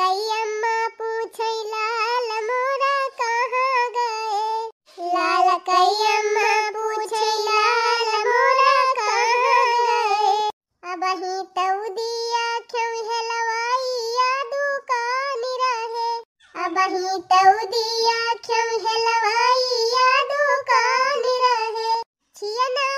कई अम्मा पूछे लाल मोरा कहाँ गए लाल कई अम्मा पूछे लाल मोरा कहाँ गए अब ही तउदिया क्यों है लवाइया दुकान रहे अब ही तउदिया क्यों है लवाइया दुकान रहे छिया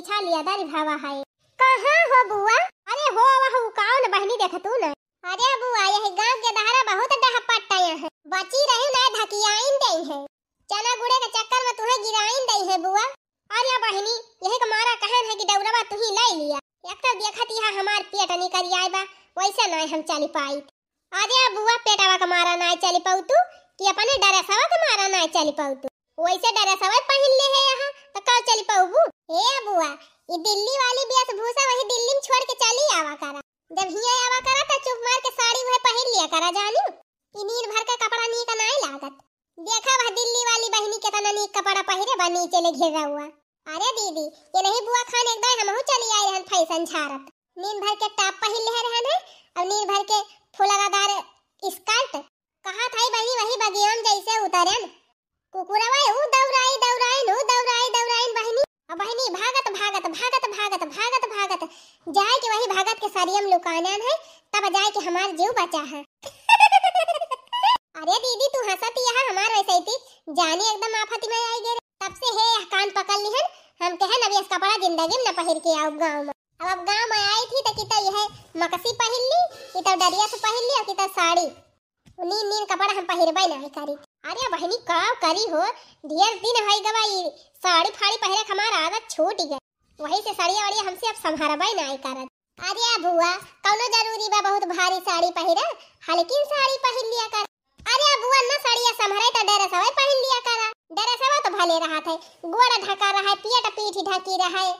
पीछा लिया दर भावा है कहाँ हो बुआ अरे हो वह काओ न बहनी देख तू न अरे बुआ यह गांव के दहरा बहुत डहा पट्टा यह है बची रहे ना धकियाइन दे है चना गुड़े के चक्कर में तुम्हें गिराइन दे है बुआ अरे बहनी यह मारा कहन है कि डौरवा तू ही ले लिया एक तो देखत यह हमार पेट निकल आए बा वैसे ना हम चली पाई अरे बुआ पेटवा का मारा ना चली पाऊ तू कि अपने डरेसवा का मारा ना चली पाऊ तू वैसे सवा पहन ले है तो कब चली पाऊबू हे बुआ ये दिल्ली वाली बिया से भूसा वही दिल्ली में छोड़ के चली आवा करा जब ही आवा करा तो चुप मार के साड़ी वह पहन लिया करा जानू इनीर भर का कपड़ा नी का नहीं लागत देखा वह दिल्ली वाली बहनी कितना नीक कपड़ा पहरे बा नीचे ले घिरा हुआ अरे दीदी ये नहीं बुआ खान एकदम हमहू चली आई रहन फैशन छारत नींद भर के टॉप पहन ले रहन है और नींद भर के अरे दीदी तू हंसती यहाँ हमार वैसे ही थी जानी एकदम आफत में आई गई तब से हे यह कान पकड़ ली हन हम कहन अभी इसका बड़ा जिंदगी में न पहिर के आओ गांव में अब अब गांव में आई थी तो किता यह मकसी पहिर ली किता डरिया से पहिर ली और किता साड़ी नीन नीन कपड़ा हम पहिरबे ना करी अरे बहनी का करी हो ढेर दिन हई गवाई साड़ी फाड़ी पहरे हमार आदत छूट गई वही से साड़िया वाड़िया हमसे अब संभारबे ना करत अरे बुआ कौनो जरूरी बा बहुत भारी साड़ी पहिरे हल्की साड़ी पहिर लिया कर अरे अब बुआ ना साड़िया समहरे तो डरे सवे पहन लिया करा डरे सवे तो भले रहा थे गोड़ा ढका रहा है पेट पीठ ढकी रहा है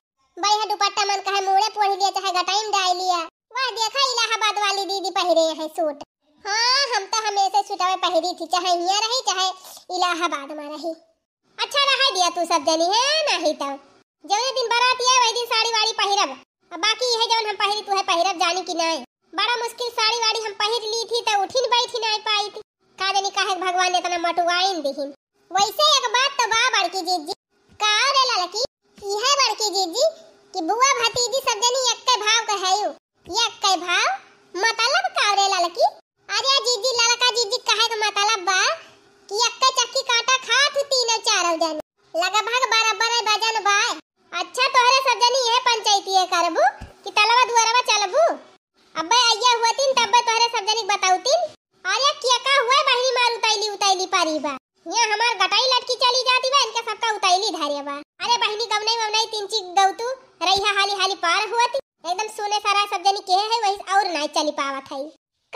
भाई है दुपट्टा मन कहे मोड़े पहन लिया चाहे गटाइम डाल लिया वाह देखा इलाहाबाद वाली दीदी पहरे है सूट हाँ हम तो हमेशा सुटावे पहरी थी चाहे यहाँ रही चाहे इलाहाबाद में रही अच्छा रहा दिया तू सब जनी है नहीं तो जवन दिन बारात आए वही दिन साड़ी वाड़ी पहरब अब बाकी यह जवन हम पहरी तू है पहरब जानी की नहीं बड़ा मुश्किल साड़ी वाड़ी हम पहर ली थी तो उठिन बैठी नहीं पाई थी का जानी काहे भगवान इतना मटुआइन दिहिन वैसे एक बात तो बा बड़की जीजी का रे लड़की यह बड़की जीजी कि बुआ भतीजी सब जनी एक के भाव का है यू एक भाव मतलब का रे लड़की अरे जीजी लड़का जीजी कहे का मतलब बा कि एक के चक्की काटा खात तीन चार जानी भाग बराबर है बजन बाय अच्छा तोहरे जनी है पंचायती है करबू कि तलवा दुआरवा चलबू अब्बे आइया हुआ तीन तब्बे तोहरे बताऊ तीन अरे क्या का हुआ बहनी मार उताइली उताइली पारी बा यहाँ हमार गटाई लटकी चली जाती बा इनका सबका उताइली धारे बा अरे बहनी गवनई ववनई तिनची गौतू रैहा हाली हाली पार हुआ थी एकदम सोने सारा सब जनी के है वही और ना चली पावत है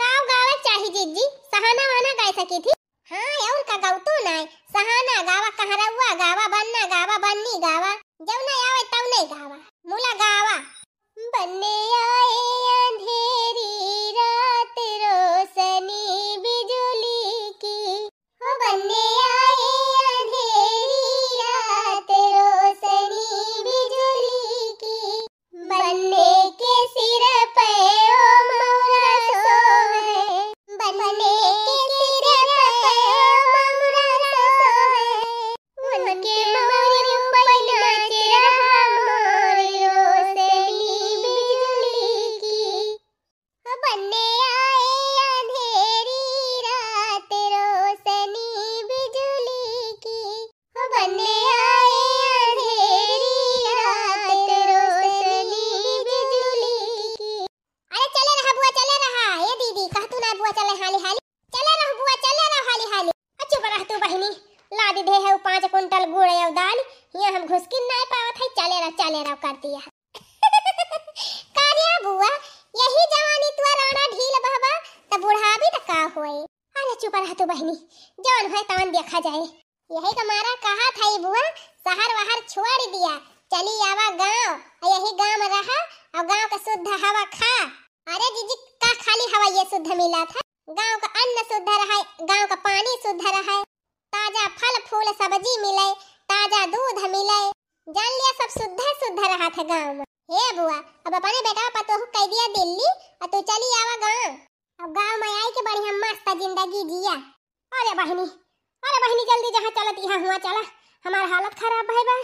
काव गावे चाही जी सहाना वाना गाय सकी थी हाँ और का गौतू ना सहाना गावा कहरा हुआ गावा बनना गावा बननी गावा जब ना आवे तब नहीं गावा मुला गावा बनने आए अंधेरे दे है पाँच कुंटल गुड़ और दाल यहाँ हम घुस के नहीं पावत है चले रहा चले रहा कर दिया कार्या बुआ यही जवानी तो राणा ढील बहबा तब भी त का होए अरे चुप रह तू बहनी जान है तान देखा जाए यही का तो मारा कहा था ये बुआ शहर वहर छोड़ दिया चली आवा गांव और यही गांव रहा और गांव का शुद्ध हवा खा अरे जीजी का खाली हवा ये शुद्ध मिला था गांव का अन्न शुद्ध रहा गांव का पानी शुद्ध रहा ताजा फल फूल सब्जी मिले ताजा दूध मिले जान लिया सब सुद्धा सुद्धा रहा था गाँव में हे बुआ अब अपने बेटा पतो कह दिया दिल्ली और तू चली आवा गाँव अब गाँव में आई के बढ़िया मस्त जिंदगी जिया अरे बहनी अरे बहनी जल्दी जहाँ चलत यहाँ हुआ चला हमारा हालत खराब भाई बा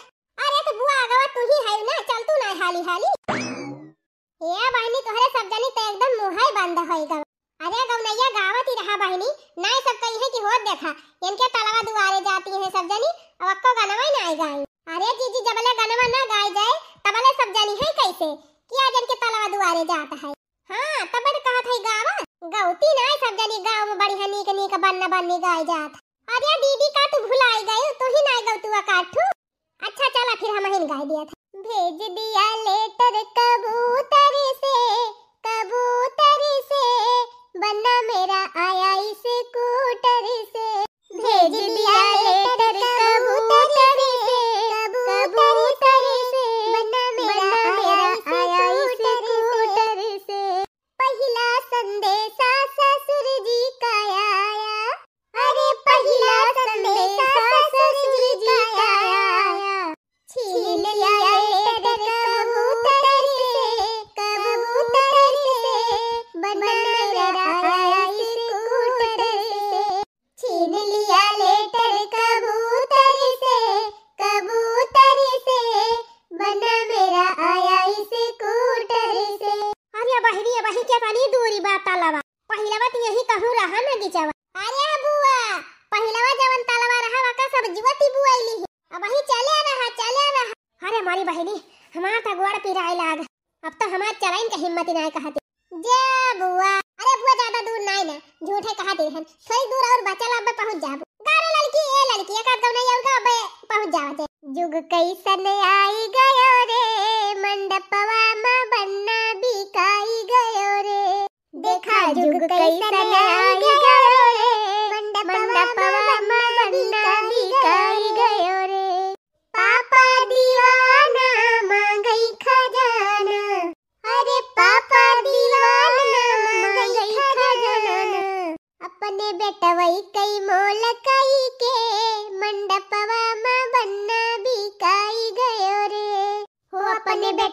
अरे तो बुआ आगवा तू ही है ना चल तू ना हाली हाली हे बहनी तोहरे सब जानी तो एकदम मुहाई बंद होई गवा अरे गौनैया गावत ही रहा बहनी नाय सब कही है कि होत देखा इनके तलवा दुआरे जाती है सब जनी अब अक्को गनवा ही आई गाई अरे जीजी जबले गनवा ना गाय जाए तब तबले सब जनी है कैसे कि आज इनके तलवा दुआरे जाता है हां तब बड़ कहा था गावा गौती नाय सब जनी गांव में बड़ी हनी के नीक बन्ना बनने गाय जात अरे दीदी का तू भुलाई गई तू तो ही नाय गौतुआ काठू अच्छा चला फिर हम हिन गाय दिया था भेज दिया लेटर कबूतर से कबूतर से पिराए लाग अब तो हमारे चलाइन का हिम्मत ही ना कहते जे बुआ अरे बुआ ज्यादा दूर नहीं ना झूठे कहा दे हम थोड़ी दूर और बचल अब पहुंच जाब गारे लड़की ए लड़की एक आध नहीं आउगा अब पहुंच जावत जुग कैसन आई गयो रे मंडपवा मा बन्ना बिकाई गयो रे देखा जुग कैसन आई गयो रे मंडपवा मा बन्ना बिकाई गयो रे पापा दिया